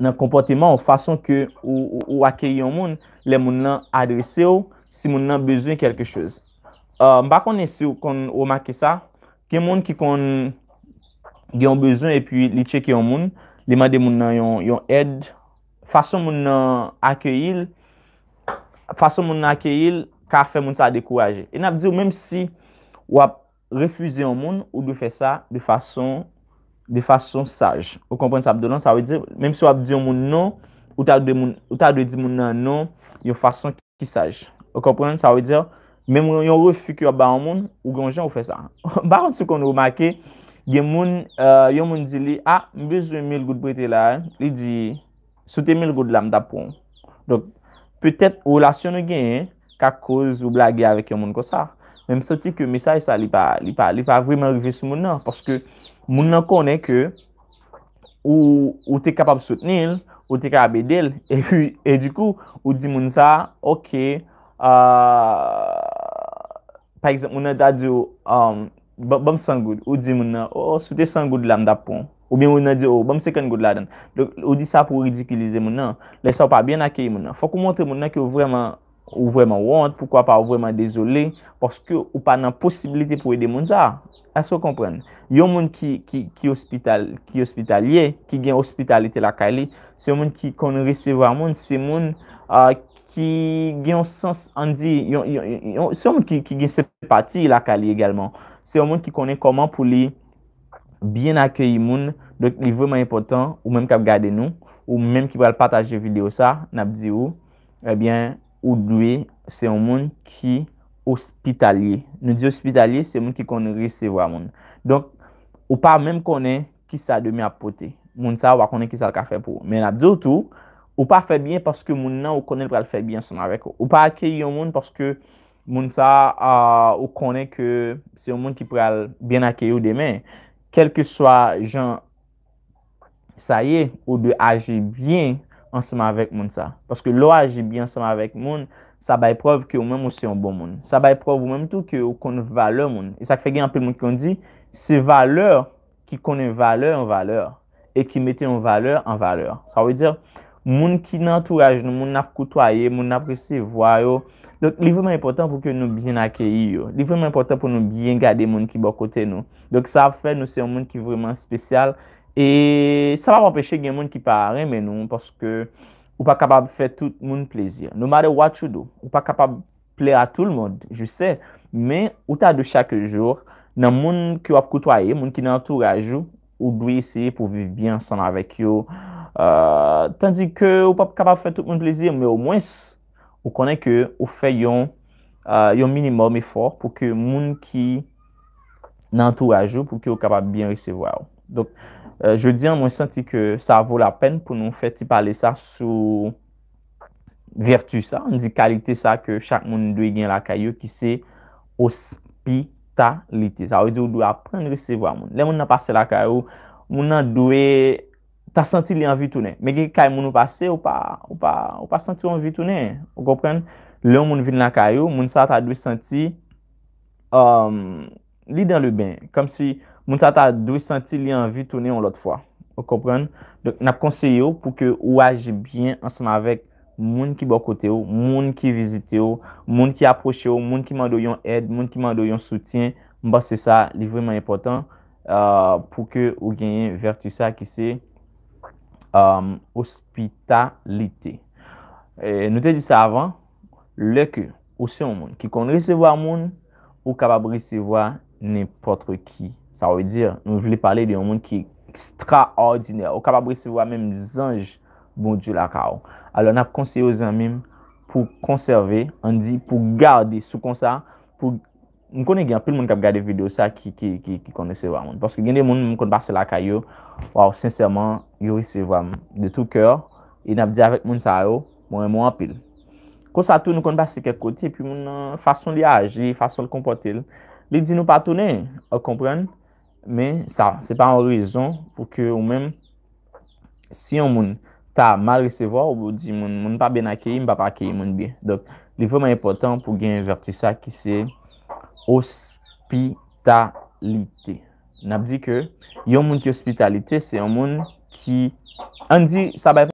nan kompote man ou fason ke ou akye yon moun, le moun nan adrese ou si moun nan bezoun kelke chouz. Euh, mba konensi ou kon ou maki sa, ke moun ki kon gyan bezoun e pi li cheki yon moun, li mande moun nan yon ed, fason moun nan akye yil, fason moun nan akye yil, ka fè moun sa dekouaje. E nap di ou menm si ou ap refuize yon moun, ou do fè sa de fason moun, de fason saj. Ou kompren sa ap donan, sa wè di, menm sou ap di yon moun nou, ou ta dwe di moun nan nou, yon fason ki saj. Ou kompren, sa wè di, menm yon refikyo ba an moun, ou gran jan ou fè sa. Ba an sou kon ou makè, yon moun di li, a, mbejou yon mèl gout bretè la, li di, sote mèl gout lamda pou. Don, petèt ou rrelasyon nou gen, kak kouz ou blage avèk yon moun kosa. Menm sote ki yon mesay sa li pa, li pa vremen revè sou moun nan, p Moun nan konen ke ou te kapab soutenil, ou te kapab edel, e di kou ou di moun sa, ok, euh, par exemple, moun nan da di yo, um, bom sang goud, ou di moun nan, oh, sou te sang goud la mda pou, ou bien moun nan di yo, oh, bom seken goud la den. Ou di sa pou ridicilize moun nan, le sa ou pa bien akeye moun nan. Fak ou montre moun nan ki ou vreman, ou vreman want, poukwa pa ou vreman dezolé, porske ou pa nan posibilite pou ede moun sa. Yon moun ki ospitalye, ki gen ospitalite lakali, se moun ki konen resevwa moun, se moun ki gen sepati lakali egelman. Se moun ki konen koman pou li bien akyeyi moun, lakli vreman impotant, ou menm kap gade nou, ou menm ki brel pataje video sa, nabdi ou, ou dwe, se moun ki... ospitalye. Nou di ospitalye, se moun ki kon resevo a moun. Don, ou pa mèm konen ki sa de mè apote. Moun sa wakonnen ki sa l kafe pou. Men ap zoutou, ou pa fe bie paske moun nan ou konen pral fe bie ansama vek. Ou pa akye yon moun paske moun sa ou konen ke se yon moun ki pral ben akye yon demè. Kelke swa jan sa ye ou de age bie ansama vek moun sa. Paske lo age bie ansama vek moun Sa bay preov ke ou menm ou se yon bon moun. Sa bay preov ou menm tou ke ou kon valour moun. E sak fe gen apel moun ki an di, se valour ki konen valour an valour. E ki mette yon valour an valour. Sa wè dir, moun ki nantouraj nou, moun nap koutwaye, moun nap resevwayo. Donk, li vremen important pou ke nou bien akeyi yo. Li vremen important pou nou bien gade moun ki bo kote nou. Donk, sa fe nou se yon moun ki vremen spesyal. E sa va wap apeshe gen moun ki pa reme nou, paske... Ou pa kapab fè tout moun plezir. No matter what you do, ou pa kapab plè a tout l mod. Je sè, men, ou ta de chak jor, nan moun ki wap koutwae, moun ki nantourajou, ou bwe seye pou viv bien san avèk yo. Euh, Tandik ke ou pa kapab fè tout moun plezir, men ou mwen se, ou konen ke ou fè yon euh, minimum efor pou ke moun ki nantourajou, pou ke ou kapab bien resevwa yo. Donk. Euh, je di an moun senti ke sa voul apen pou nou fè ti pale sa sou virtu sa. An di kalite sa ke chak moun dwe gen la kayo ki se ospitalite. Sa ou di ou dwe apren recevo a moun. Le moun nan pase la kayo, moun nan dwe ta senti li anvi toune. Men gen kay moun nan pase, ou pa senti euh, anvi toune. Ou kompren, le moun vin la kayo, moun sa ta dwe senti li dan le ben. Kom si... moun sa ta dwe senti li anvi tounen yon lot fwa. Ou kompren? N ap konseyo pou ke ou aje byen ansama vek moun ki bokote ou, moun ki vizite ou, moun ki aproche ou, moun ki mando yon ed, moun ki mando yon soutyen, mba se sa li vremen important euh, pou ke ou genyen vertu sa ki se euh, ospitalite. E, nou te di sa avan, leke ou se yon moun ki kon resevo a moun ou kapab resevo a nepotre ki Sa wè di, nou vle pale di yon moun ki ekstra ordinè, ou kapabre se wè mèm zanj moun di laka ou. Alè, nap konseye ou zan mèm pou konserve, an di pou gade sou konsa, pou moun konen gen apil moun kap gade video sa ki konen se wè moun. Paske gen de moun moun konbase laka yo, wè ou sensèman, yo wè se wèm de tou kèr, e nap di avèk moun sa yo, moun moun apil. Konsa tou, moun konbase kek koti, pi moun fason li aji, fason l kompote li. Li di nou patounen, ou komprenne, men sa, se pa an rizon pou ke ou men si yon moun ta mal resevo ou bou di moun, moun pa ben akeyi, moun pa pa akeyi moun bi, dok, li veman epotan pou gen yon vertisa ki se ospitalite nap di ke yon moun ki ospitalite, se yon moun ki, an di, sa bay